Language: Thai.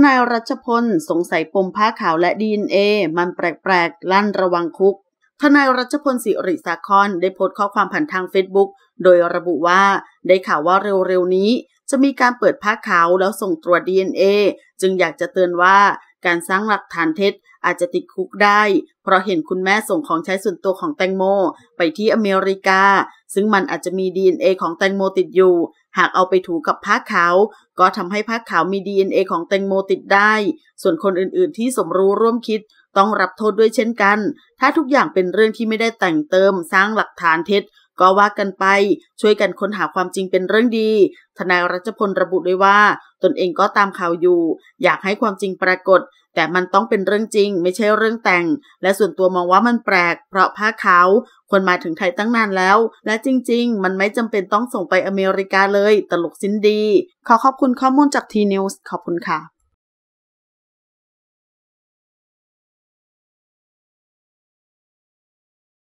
ทนายรัชพลสงสัยปมผ้าขาวและดีเอมันแปลกๆ ลั่นระวังคุกทนายรัชพลสิริสาครได้โพสต์ข้อความผ่านทางเฟซบุ๊กโดยระบุว่า ได้ข่าวว่าเร็วๆ นี้ จะมีการเปิดผ้าขาวแล้วส่งตรวจ DNA จึงอยากจะเตือนว่าการสร้างหลักฐานเท็จอาจจะติดคุกได้ เพราะเห็นคุณแม่ส่งของใช้ส่วนตัวของแตงโมไปที่อเมริกา ซึ่งมันอาจจะมี DNA ของแตงโมติดอยู่ หากเอาไปถูกับผ้าขาวก็ทำให้ผ้าขาวมี DNA ของแตงโมติดได้ ส่วนคนอื่นๆ ที่สมรู้ร่วมคิด ต้องรับโทษด้วยเช่นกัน ถ้าทุกอย่างเป็นเรื่องที่ไม่ได้แต่งเติมสร้างหลักฐานเท็จก็ว่ากันไป ช่วยกันค้นหาความจริงเป็นเรื่องดี ทนายรัชพลระบุด้วยว่า ตนเองก็ตามข่าวอยู่ อยากให้ความจริงปรากฏ แต่มันต้องเป็นเรื่องจริง ไม่ใช่เรื่องแต่ง และส่วนตัวมองว่ามันแปลกเพราะผ้าขาวคนมาถึงไทยตั้งนานแล้ว และจริง ๆ มันไม่จำเป็นต้องส่งไปอเมริกาเลย ตลกสิ้นดีขอขอบคุณข้อมูลจากทีนิวส์ขอบคุณค่ะ